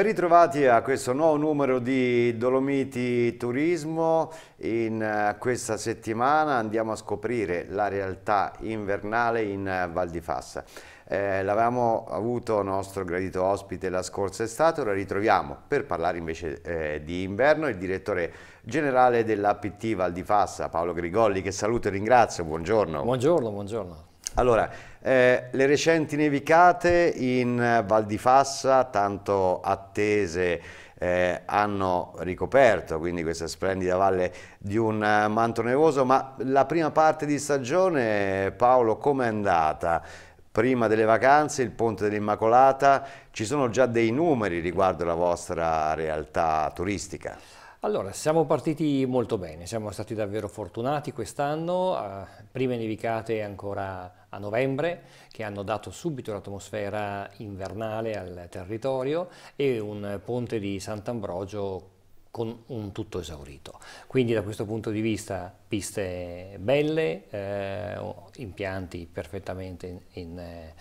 Ben ritrovati a questo nuovo numero di Dolomiti Turismo. In eh, questa settimana andiamo a scoprire la realtà invernale in eh, Val di Fassa. Eh, L'avevamo avuto nostro gradito ospite la scorsa estate, ora ritroviamo per parlare invece eh, di inverno il direttore generale dell'APT Val di Fassa, Paolo Grigolli, che saluto e ringrazio. Buongiorno. Buongiorno, buongiorno. Allora, eh, le recenti nevicate in Val di Fassa, tanto attese, eh, hanno ricoperto quindi questa splendida valle di un eh, manto nevoso, ma la prima parte di stagione, Paolo, com'è andata? Prima delle vacanze, il Ponte dell'Immacolata, ci sono già dei numeri riguardo la vostra realtà turistica? Allora, siamo partiti molto bene, siamo stati davvero fortunati quest'anno, eh, prime nevicate ancora a novembre che hanno dato subito l'atmosfera invernale al territorio e un ponte di Sant'Ambrogio con un tutto esaurito. Quindi da questo punto di vista piste belle, eh, impianti perfettamente in, in eh,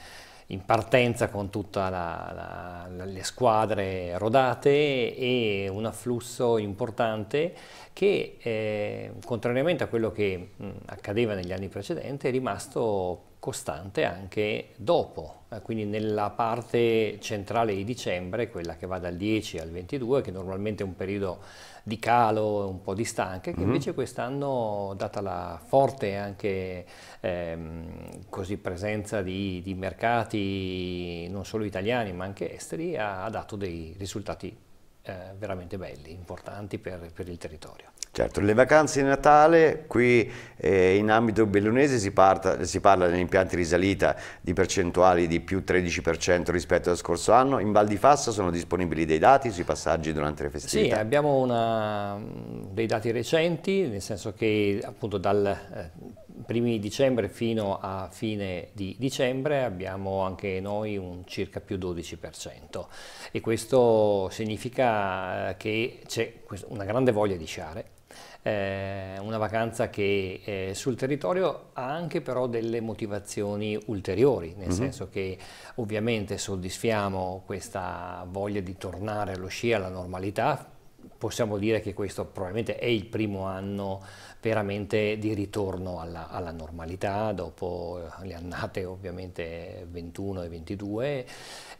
in partenza con tutte le squadre rodate e un afflusso importante che, eh, contrariamente a quello che mh, mm, accadeva negli anni precedenti, è rimasto costante anche dopo, eh, quindi nella parte centrale di dicembre, quella che va dal 10 al 22, che normalmente è un periodo di calo, un po' di stanche, che mhm. invece quest'anno, data la forte anche ehm, così, presenza di, di mercati non solo italiani ma anche esteri, ha, ha dato dei risultati eh, veramente belli, importanti per, per, il territorio. Certo, le vacanze di Natale qui eh, in ambito bellunese si, parta, si parla negli impianti risalita di percentuali di più 13% rispetto allo scorso anno, in Val di Fassa sono disponibili dei dati sui passaggi durante le festività? Sì, abbiamo una, dei dati recenti, nel senso che appunto dal... Eh, primi di dicembre fino a fine di dicembre abbiamo anche noi un circa più 12% e questo significa eh, che c'è una grande voglia di sciare, eh, una vacanza che eh, sul territorio ha anche però delle motivazioni ulteriori, nel mm -hmm. senso che ovviamente soddisfiamo questa voglia di tornare allo sci alla normalità possiamo dire che questo probabilmente è il primo anno veramente di ritorno alla, alla normalità dopo le annate ovviamente 21 e 22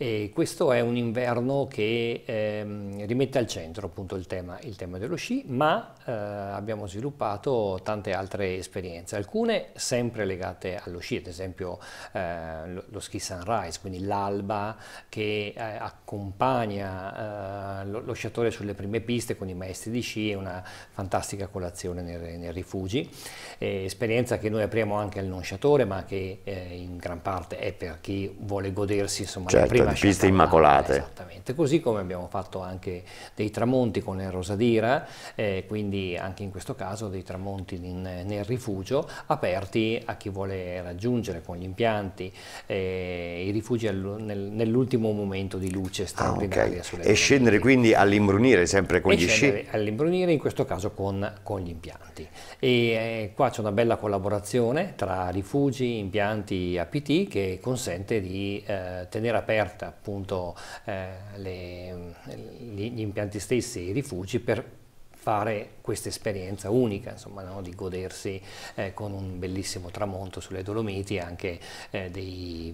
e questo è un inverno che ehm, rimette al centro appunto il tema, il tema dello sci, ma eh, abbiamo sviluppato tante altre esperienze, alcune sempre legate allo sci, ad esempio eh, lo ski sunrise, quindi l'alba che eh, accompagna eh, lo, lo, sciatore sulle prime piste con i maestri di sci e una fantastica colazione nei, nei rifugi, esperienza che noi apriamo anche al non sciatore ma che eh, in gran parte è per chi vuole godersi insomma, certo, la prima piste immacolate. Esattamente, così come abbiamo fatto anche dei tramonti con il Rosadira, eh, quindi anche in questo caso dei tramonti in, nel rifugio, aperti a chi vuole raggiungere con gli impianti eh, i rifugi nel, nell'ultimo momento di luce ah, straordinaria. Ah, okay. E scendere quindi all'imbrunire sempre con e gli sci? all'imbrunire in questo caso con, con gli impianti. E eh, qua c'è una bella collaborazione tra rifugi, impianti APT che consente di eh, tenere aperto offerta appunto eh, le, gli impianti stessi i rifugi per fare questa esperienza unica, insomma, no? di godersi eh, con un bellissimo tramonto sulle Dolomiti anche eh, dei,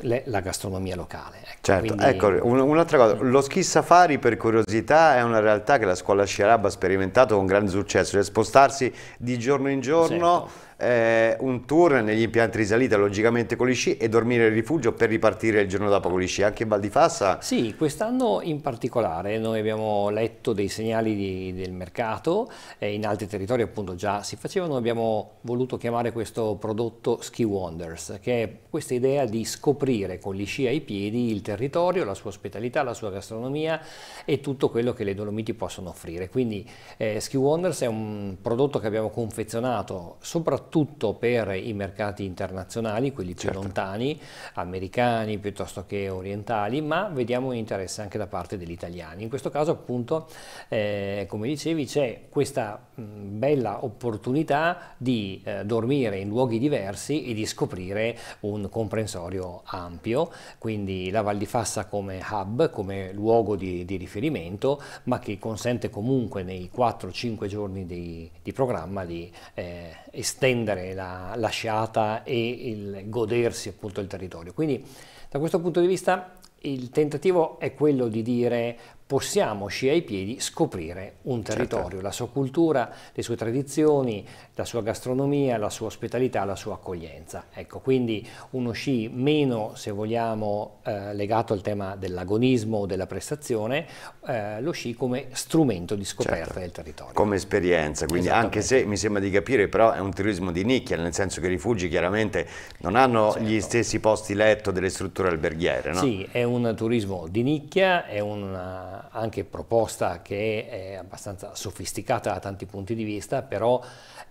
le, la gastronomia locale. Ecco, certo, quindi... ecco, un'altra cosa, lo ski safari per curiosità è una realtà che la scuola Sciarab ha sperimentato con grande successo, cioè spostarsi di giorno in giorno certo eh, un tour negli impianti di salita, logicamente con gli sci, e dormire in rifugio per ripartire il giorno dopo con gli sci, anche in Val di Fassa? Sì, quest'anno in particolare noi abbiamo letto dei segnali di, del mercato, eh, in altri territori appunto già si facevano, abbiamo voluto chiamare questo prodotto Ski Wonders, che è questa idea di scoprire con gli sci ai piedi il territorio, la sua ospitalità, la sua gastronomia e tutto quello che le Dolomiti possono offrire. Quindi eh, Ski Wonders è un prodotto che abbiamo confezionato soprattutto soprattutto per i mercati internazionali, quelli più certo. lontani, americani piuttosto che orientali, ma vediamo un interesse anche da parte degli italiani. In questo caso appunto, eh, come dicevi, c'è questa mh, bella opportunità di eh, dormire in luoghi diversi e di scoprire un comprensorio ampio, quindi la Val di Fassa come hub, come luogo di, di riferimento, ma che consente comunque nei 4-5 giorni di, di programma di eh, estendere riprendere la, la sciata e il godersi appunto il territorio. Quindi da questo punto di vista il tentativo è quello di dire possiamo sci ai piedi scoprire un certo. territorio, certo. la sua cultura, le sue tradizioni, la sua gastronomia, la sua ospitalità, la sua accoglienza. Ecco, quindi uno sci meno, se vogliamo, eh, legato al tema dell'agonismo o della prestazione, eh, lo sci come strumento di scoperta certo. del territorio. Come esperienza, quindi anche se mi sembra di capire, però è un turismo di nicchia, nel senso che i rifugi chiaramente non hanno certo. gli stessi posti letto delle strutture alberghiere, no? Sì, è un turismo di nicchia, è una anche proposta che è abbastanza sofisticata da tanti punti di vista, però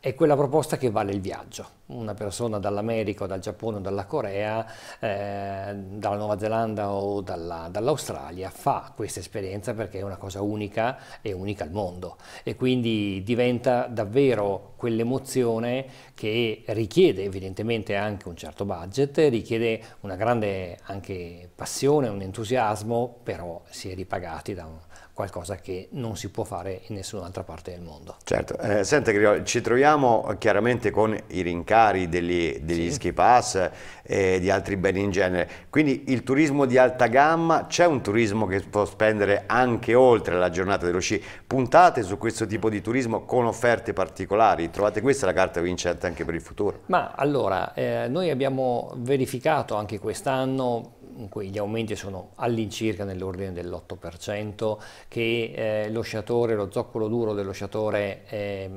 è quella proposta che vale il viaggio. Una persona dall'America o dal Giappone o dalla Corea, eh, dalla Nuova Zelanda o dall'Australia fa questa esperienza perché è una cosa unica e unica al mondo e quindi diventa davvero quell'emozione che richiede evidentemente anche un certo budget, richiede una grande anche passione, un entusiasmo, però si è ripagati da qualcosa che non si può fare in nessun'altra parte del mondo. Certo, eh, senta Griol, ci troviamo chiaramente con i rincari degli, degli sì. ski pass e di altri beni in genere, quindi il turismo di alta gamma, c'è un turismo che può spendere anche oltre la giornata dello sci, puntate su questo tipo di turismo con offerte particolari, trovate questa la carta vincente anche per il futuro? Ma allora, eh, noi abbiamo verificato anche quest'anno in gli aumenti sono all'incirca nell'ordine dell'8%, che eh, lo sciatore, lo zoccolo duro dello sciatore eh,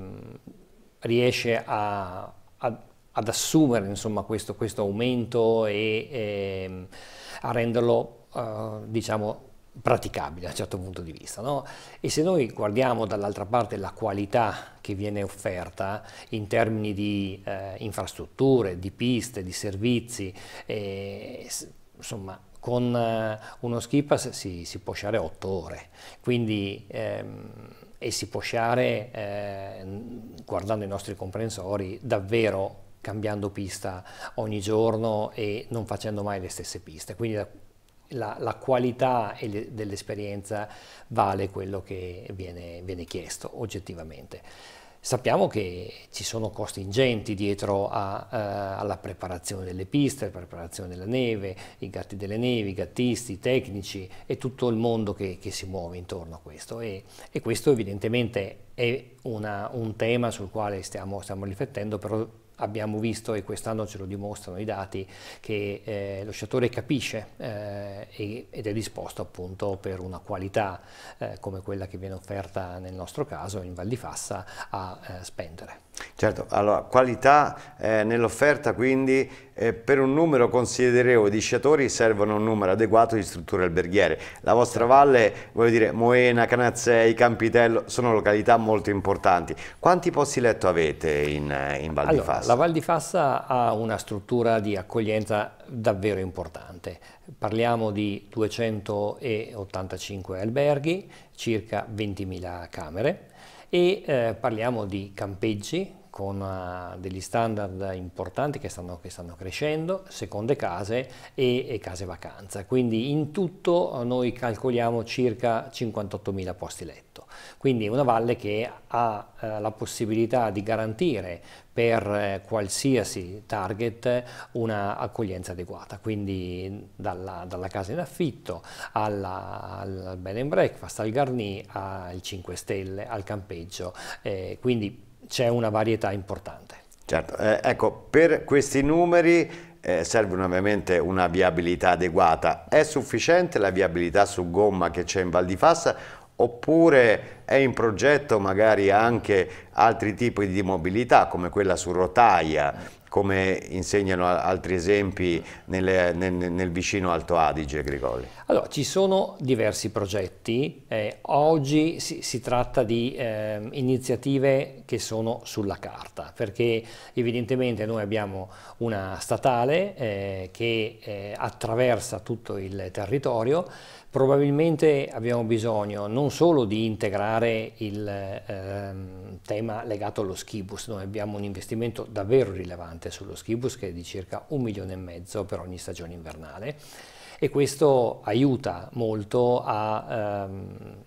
riesce a, a, ad assumere insomma, questo, questo, aumento e eh, a renderlo eh, diciamo, praticabile a un certo punto di vista. No? E se noi guardiamo dall'altra parte la qualità che viene offerta in termini di eh, infrastrutture, di piste, di servizi, eh, insomma, con eh, uno skipass si, si può sciare 8 ore, quindi, ehm, e si può sciare, eh, guardando i nostri comprensori, davvero cambiando pista ogni giorno e non facendo mai le stesse piste. Quindi la, la, la qualità dell'esperienza vale quello che viene, viene chiesto oggettivamente. Sappiamo che ci sono costi ingenti dietro a, eh, alla preparazione delle piste, la preparazione della neve, i gatti delle nevi, i gattisti, i tecnici e tutto il mondo che, che si muove intorno a questo e, e questo evidentemente è una, un tema sul quale stiamo, stiamo riflettendo, però abbiamo visto e quest'anno ce lo dimostrano i dati che eh, lo sciatore capisce eh, ed è disposto appunto per una qualità eh, come quella che viene offerta nel nostro caso in Val di Fassa a eh, spendere. Certo, allora qualità eh, nell'offerta quindi eh, per un numero considerevole di sciatori servono un numero adeguato di strutture alberghiere. La vostra esatto. valle, voglio dire, Moena, Canazzei, Campitello sono località molto importanti. Quanti posti letto avete in, in Val allora, di Fassa? La Val di Fassa ha una struttura di accoglienza davvero importante. Parliamo di 285 alberghi, circa 20.000 camere e eh, parliamo di campeggi con eh, degli standard importanti che stanno, che stanno crescendo, seconde case e, e, case vacanza. Quindi in tutto eh, noi calcoliamo circa 58.000 posti letto. Quindi una valle che ha eh, la possibilità di garantire per eh, qualsiasi target un'accoglienza adeguata, quindi dalla, dalla, casa in affitto alla, al bed and breakfast, al garni, al 5 stelle, al campeggio, eh, quindi c'è una varietà importante. Certo, eh, ecco, per questi numeri eh, serve ovviamente una viabilità adeguata. È sufficiente la viabilità su gomma che c'è in Val di Fassa oppure è in progetto magari anche altri tipi di mobilità come quella su rotaia come insegnano altri esempi nel, nel, nel vicino Alto Adige, Grigoli? Allora, ci sono diversi progetti, eh, oggi si, si, tratta di eh, iniziative che sono sulla carta, perché evidentemente noi abbiamo una statale eh, che eh, attraversa tutto il territorio, probabilmente abbiamo bisogno non solo di integrare il ehm, tema legato allo schibus, noi abbiamo un investimento davvero rilevante, pesante sullo schibus che è di circa un milione e mezzo per ogni stagione invernale e questo aiuta molto a, ehm,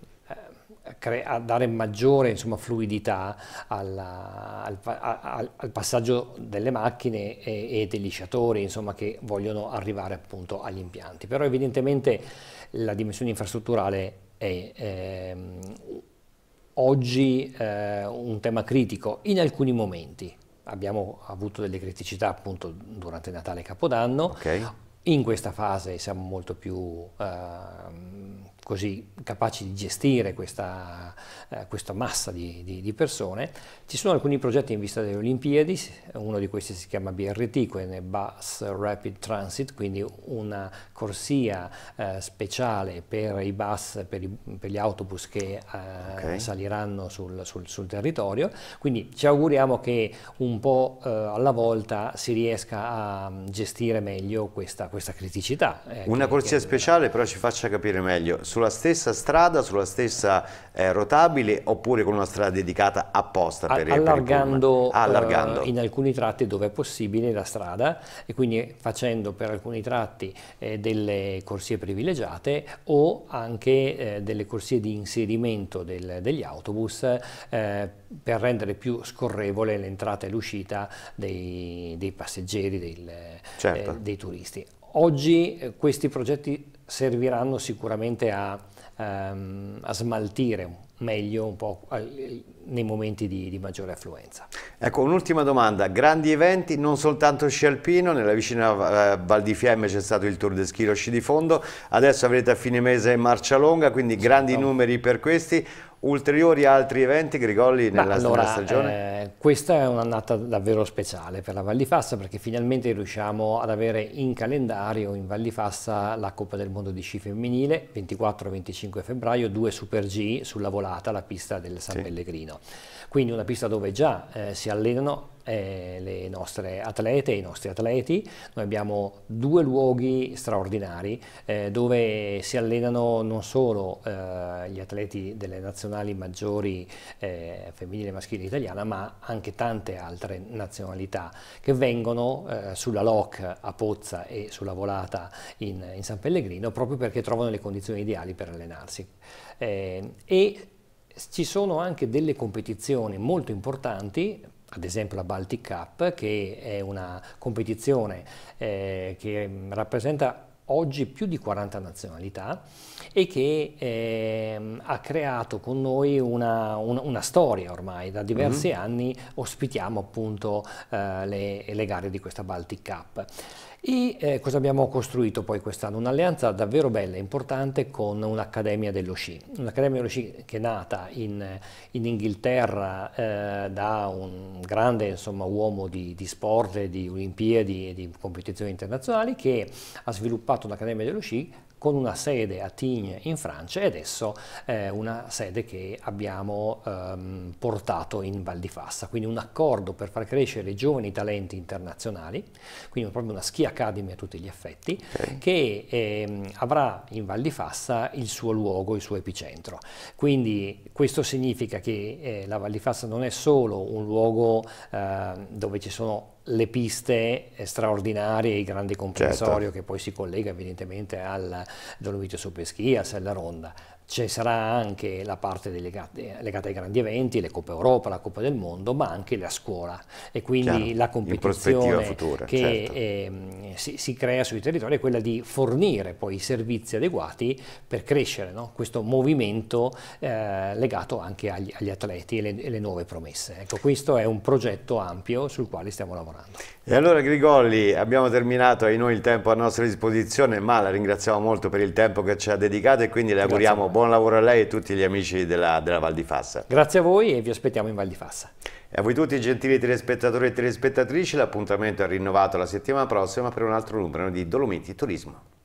eh, a dare maggiore insomma, fluidità alla, al, al, al, passaggio delle macchine e, e dei lisciatori insomma, che vogliono arrivare appunto agli impianti. Però evidentemente la dimensione infrastrutturale è ehm, oggi eh, un tema critico in alcuni momenti, abbiamo avuto delle criticità appunto durante Natale e Capodanno. Okay. In questa fase siamo molto più eh, così capaci di gestire questa, eh, questa massa di, di, di, persone. Ci sono alcuni progetti in vista delle Olimpiadi, uno di questi si chiama BRT, quindi Bus Rapid Transit, quindi una corsia eh, speciale per i bus, per, i, per gli autobus che eh, okay. saliranno sul, sul, sul, territorio. Quindi ci auguriamo che un po' eh, alla volta si riesca a gestire meglio questa, questa criticità. Eh, una che, corsia che, speciale però ci faccia capire meglio sulla stessa strada, sulla stessa eh, rotabile oppure con una strada dedicata apposta per, allargando, per eh, allargando. Eh, in alcuni tratti dove è possibile la strada e quindi facendo per alcuni tratti eh, delle corsie privilegiate o anche eh, delle corsie di inserimento del, degli autobus eh, per rendere più scorrevole l'entrata e l'uscita dei, dei, passeggeri, del, certo. dei turisti. Oggi questi progetti serviranno sicuramente a, ehm, a smaltire meglio un po' eh, nei momenti di, di maggiore affluenza. Ecco, un'ultima domanda, grandi eventi, non soltanto sci alpino, nella vicina eh, Val di Fiemme c'è stato il Tour de Ski, sci di fondo, adesso avrete a fine mese marcia longa, quindi grandi no. numeri per questi, ulteriori altri eventi Grigolli nella, allora, stagione? Eh, questa è un'annata davvero speciale per la Val di Fassa perché finalmente riusciamo ad avere in calendario in Val di Fassa la Coppa del Mondo di Sci femminile 24-25 febbraio, due Super G sulla volata regolata la pista del San sì. Pellegrino. Quindi una pista dove già eh, si allenano eh, le nostre atlete e i nostri atleti. Noi abbiamo due luoghi straordinari eh, dove si allenano non solo eh, gli atleti delle nazionali maggiori eh, femminile e maschile italiana, ma anche tante altre nazionalità che vengono eh, sulla LOC a Pozza e sulla volata in, in, San Pellegrino proprio perché trovano le condizioni ideali per allenarsi. Eh, e ci sono anche delle competizioni molto importanti ad esempio la Baltic Cup, che è una competizione eh, che mm, rappresenta oggi più di 40 nazionalità e che eh, ha creato con noi una, una, una storia ormai, da diversi mm -hmm. anni ospitiamo appunto eh, le, le, gare di questa Baltic Cup. E eh, cosa abbiamo costruito poi quest'anno? Un'alleanza davvero bella e importante con un'Accademia dello Sci, un'Accademia dello Sci che è nata in, in Inghilterra eh, da un grande insomma, uomo di, di sport, di Olimpiadi e di competizioni internazionali che ha sviluppato fatto un'Accademia dello Sci con una sede a Tignes in Francia e adesso eh, una sede che abbiamo ehm, portato in Val di Fassa, quindi un accordo per far crescere i giovani talenti internazionali, quindi proprio una Ski Academy a tutti gli effetti, okay. che ehm, avrà in Val di Fassa il suo luogo, il suo epicentro. Quindi questo significa che eh, la Val di Fassa non è solo un luogo eh, dove ci sono le piste straordinarie, il grande comprensorio certo. che poi si collega evidentemente al Dolomitio Sopeschia, a Sella Ronda, ci sarà anche la parte legate, legata ai grandi eventi, le Coppe Europa, la Coppa del Mondo, ma anche la scuola e quindi Chiaro, la competizione futura, che certo. eh, si, si, crea sui territori è quella di fornire poi i servizi adeguati per crescere no? questo movimento eh, legato anche agli, agli atleti e le, e le, nuove promesse. Ecco, questo è un progetto ampio sul quale stiamo lavorando. E allora Grigolli, abbiamo terminato noi il tempo a nostra disposizione, ma la ringraziamo molto per il tempo che ci ha dedicato e quindi le auguriamo buon buon lavoro a lei e a tutti gli amici della, della Val di Fassa. Grazie a voi e vi aspettiamo in Val di Fassa. E a voi tutti gentili telespettatori e telespettatrici, l'appuntamento è rinnovato la settimana prossima per un altro numero di Dolomiti Turismo.